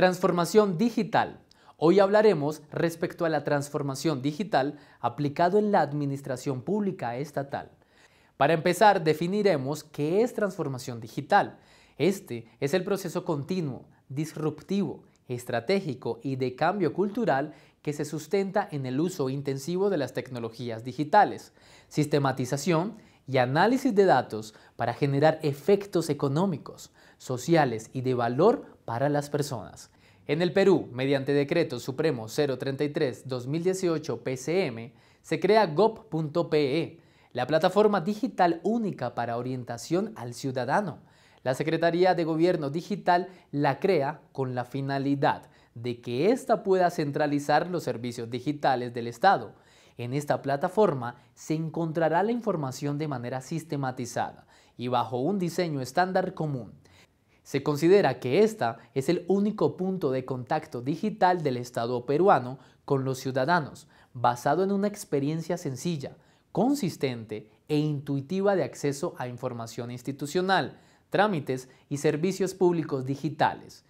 Transformación digital. Hoy hablaremos respecto a la transformación digital aplicado en la administración pública estatal. Para empezar, definiremos qué es transformación digital. Este es el proceso continuo, disruptivo, estratégico y de cambio cultural que se sustenta en el uso intensivo de las tecnologías digitales, sistematización y análisis de datos para generar efectos económicos, sociales y de valor para las personas. En el Perú, mediante Decreto Supremo 033-2018 PCM, se crea GOP.PE, la plataforma digital única para orientación al ciudadano. La Secretaría de Gobierno Digital la crea con la finalidad de que ésta pueda centralizar los servicios digitales del Estado en esta plataforma se encontrará la información de manera sistematizada y bajo un diseño estándar común. Se considera que esta es el único punto de contacto digital del Estado peruano con los ciudadanos, basado en una experiencia sencilla, consistente e intuitiva de acceso a información institucional, trámites y servicios públicos digitales.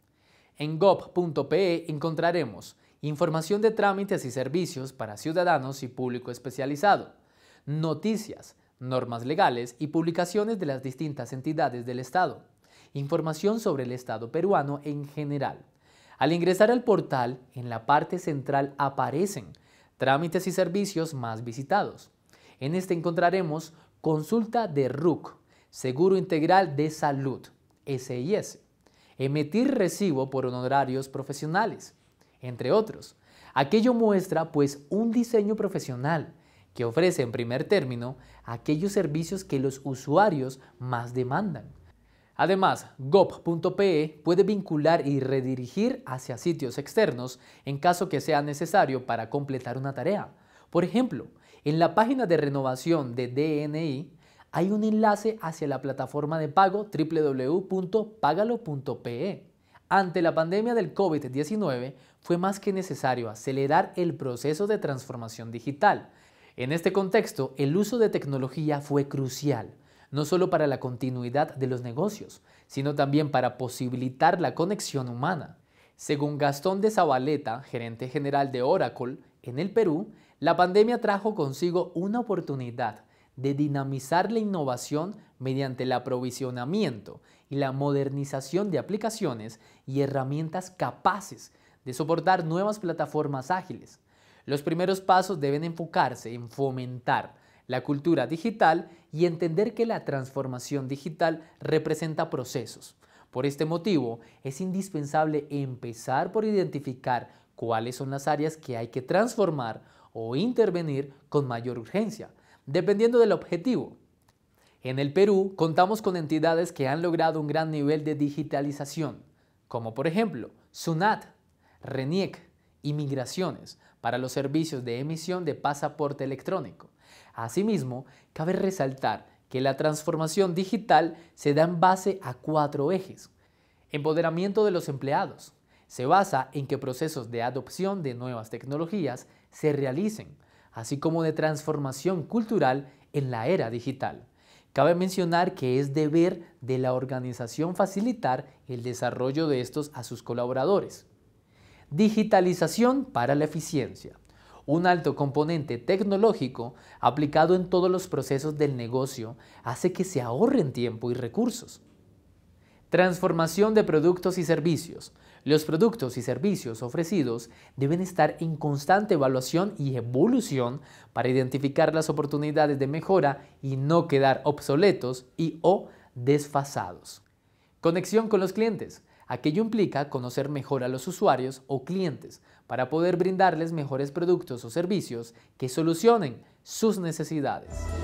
En gov.pe encontraremos información de trámites y servicios para ciudadanos y público especializado, noticias, normas legales y publicaciones de las distintas entidades del Estado, información sobre el Estado peruano en general. Al ingresar al portal, en la parte central aparecen trámites y servicios más visitados. En este encontraremos consulta de RUC, Seguro Integral de Salud, SIS, emitir recibo por honorarios profesionales, entre otros. Aquello muestra pues un diseño profesional que ofrece en primer término aquellos servicios que los usuarios más demandan. Además, gop.pe puede vincular y redirigir hacia sitios externos en caso que sea necesario para completar una tarea. Por ejemplo, en la página de renovación de DNI hay un enlace hacia la plataforma de pago www.pagalo.pe ante la pandemia del COVID-19, fue más que necesario acelerar el proceso de transformación digital. En este contexto, el uso de tecnología fue crucial, no solo para la continuidad de los negocios, sino también para posibilitar la conexión humana. Según Gastón de Zabaleta, gerente general de Oracle, en el Perú, la pandemia trajo consigo una oportunidad de dinamizar la innovación mediante el aprovisionamiento y la modernización de aplicaciones y herramientas capaces de soportar nuevas plataformas ágiles. Los primeros pasos deben enfocarse en fomentar la cultura digital y entender que la transformación digital representa procesos. Por este motivo, es indispensable empezar por identificar cuáles son las áreas que hay que transformar o intervenir con mayor urgencia, dependiendo del objetivo. En el Perú contamos con entidades que han logrado un gran nivel de digitalización, como por ejemplo SUNAT, RENIEC y Migraciones para los servicios de emisión de pasaporte electrónico. Asimismo, cabe resaltar que la transformación digital se da en base a cuatro ejes. Empoderamiento de los empleados. Se basa en que procesos de adopción de nuevas tecnologías se realicen, así como de transformación cultural en la era digital. Cabe mencionar que es deber de la organización facilitar el desarrollo de estos a sus colaboradores. Digitalización para la eficiencia. Un alto componente tecnológico aplicado en todos los procesos del negocio hace que se ahorren tiempo y recursos. Transformación de productos y servicios. Los productos y servicios ofrecidos deben estar en constante evaluación y evolución para identificar las oportunidades de mejora y no quedar obsoletos y o desfasados. Conexión con los clientes. Aquello implica conocer mejor a los usuarios o clientes para poder brindarles mejores productos o servicios que solucionen sus necesidades.